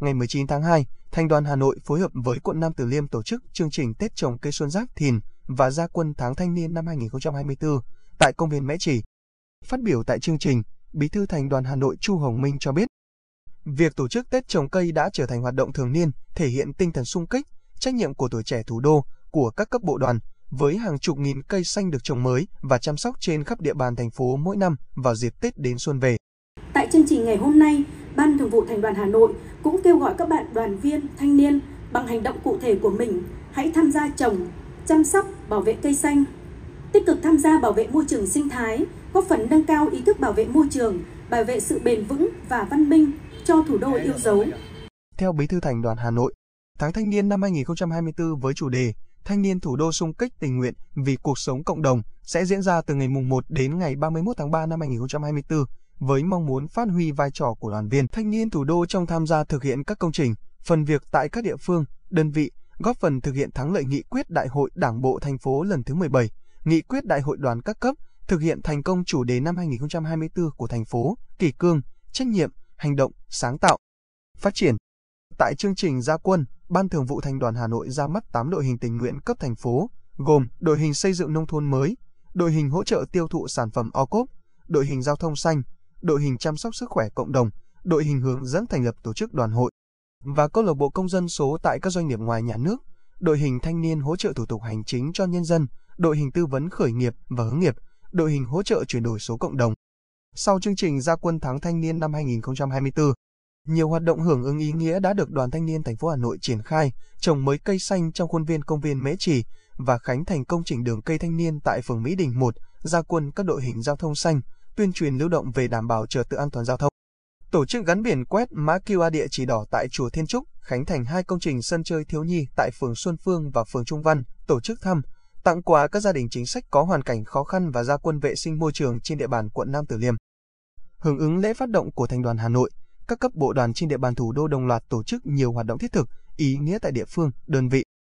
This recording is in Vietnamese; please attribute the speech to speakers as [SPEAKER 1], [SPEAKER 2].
[SPEAKER 1] Ngày 19 tháng 2, Thành đoàn Hà Nội phối hợp với quận Nam Từ Liêm tổ chức chương trình Tết trồng cây xuân giáp thìn và gia quân tháng thanh niên năm 2024 tại công viên Mễ Trì. Phát biểu tại chương trình, Bí thư Thành đoàn Hà Nội Chu Hồng Minh cho biết, việc tổ chức Tết trồng cây đã trở thành hoạt động thường niên, thể hiện tinh thần sung kích, trách nhiệm của tuổi trẻ thủ đô, của các cấp bộ đoàn, với hàng chục nghìn cây xanh được trồng mới và chăm sóc trên khắp địa bàn thành phố mỗi năm vào dịp Tết đến xuân về.
[SPEAKER 2] Tại chương trình ngày hôm nay, Ban Thường vụ Thành đoàn Hà Nội cũng kêu gọi các bạn đoàn viên, thanh niên bằng hành động cụ thể của mình hãy tham gia trồng, chăm sóc, bảo vệ cây xanh, tích cực tham gia bảo vệ môi trường sinh thái, góp phần nâng cao ý thức bảo vệ môi trường, bảo vệ sự bền vững và văn minh cho thủ đô yêu dấu.
[SPEAKER 1] Theo Bí thư Thành đoàn Hà Nội, Tháng Thanh niên năm 2024 với chủ đề Thanh niên thủ đô xung kích tình nguyện vì cuộc sống cộng đồng sẽ diễn ra từ ngày mùng 1 đến ngày 31 tháng 3 năm 2024 với mong muốn phát huy vai trò của đoàn viên thanh niên thủ đô trong tham gia thực hiện các công trình, phần việc tại các địa phương, đơn vị, góp phần thực hiện thắng lợi nghị quyết Đại hội Đảng bộ thành phố lần thứ 17, nghị quyết Đại hội đoàn các cấp, thực hiện thành công chủ đề năm 2024 của thành phố, kỳ cương, trách nhiệm, hành động, sáng tạo, phát triển. Tại chương trình gia quân, Ban Thường vụ Thành đoàn Hà Nội ra mắt 8 đội hình tình nguyện cấp thành phố, gồm đội hình xây dựng nông thôn mới, đội hình hỗ trợ tiêu thụ sản phẩm ô cốp, đội hình giao thông xanh, đội hình chăm sóc sức khỏe cộng đồng, đội hình hướng dẫn thành lập tổ chức đoàn hội và câu lạc bộ công dân số tại các doanh nghiệp ngoài nhà nước, đội hình thanh niên hỗ trợ thủ tục hành chính cho nhân dân, đội hình tư vấn khởi nghiệp và hướng nghiệp, đội hình hỗ trợ chuyển đổi số cộng đồng. Sau chương trình gia quân tháng thanh niên năm 2024, nhiều hoạt động hưởng ứng ý nghĩa đã được Đoàn Thanh niên thành phố Hà Nội triển khai, trồng mới cây xanh trong khuôn viên công viên Mễ Trì và khánh thành công trình đường cây thanh niên tại phường Mỹ Đình 1, gia quân các đội hình giao thông xanh, tuyên truyền lưu động về đảm bảo trật tự an toàn giao thông. Tổ chức gắn biển quét mã QR địa chỉ đỏ tại chùa Thiên Trúc, Khánh Thành hai công trình sân chơi thiếu nhi tại phường Xuân Phương và phường Trung Văn, tổ chức thăm, tặng quà các gia đình chính sách có hoàn cảnh khó khăn và gia quân vệ sinh môi trường trên địa bàn quận Nam Từ Liêm. Hưởng ứng lễ phát động của Thành đoàn Hà Nội, các cấp bộ đoàn trên địa bàn thủ đô đồng loạt tổ chức nhiều hoạt động thiết thực, ý nghĩa tại địa phương, đơn vị.